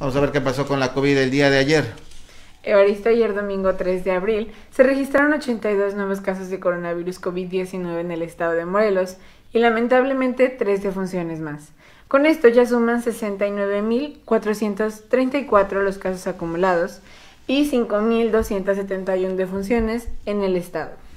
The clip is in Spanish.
Vamos a ver qué pasó con la COVID el día de ayer. Evaristo, ayer domingo 3 de abril, se registraron 82 nuevos casos de coronavirus COVID-19 en el estado de Morelos y lamentablemente tres defunciones más. Con esto ya suman 69.434 los casos acumulados y 5.271 defunciones en el estado.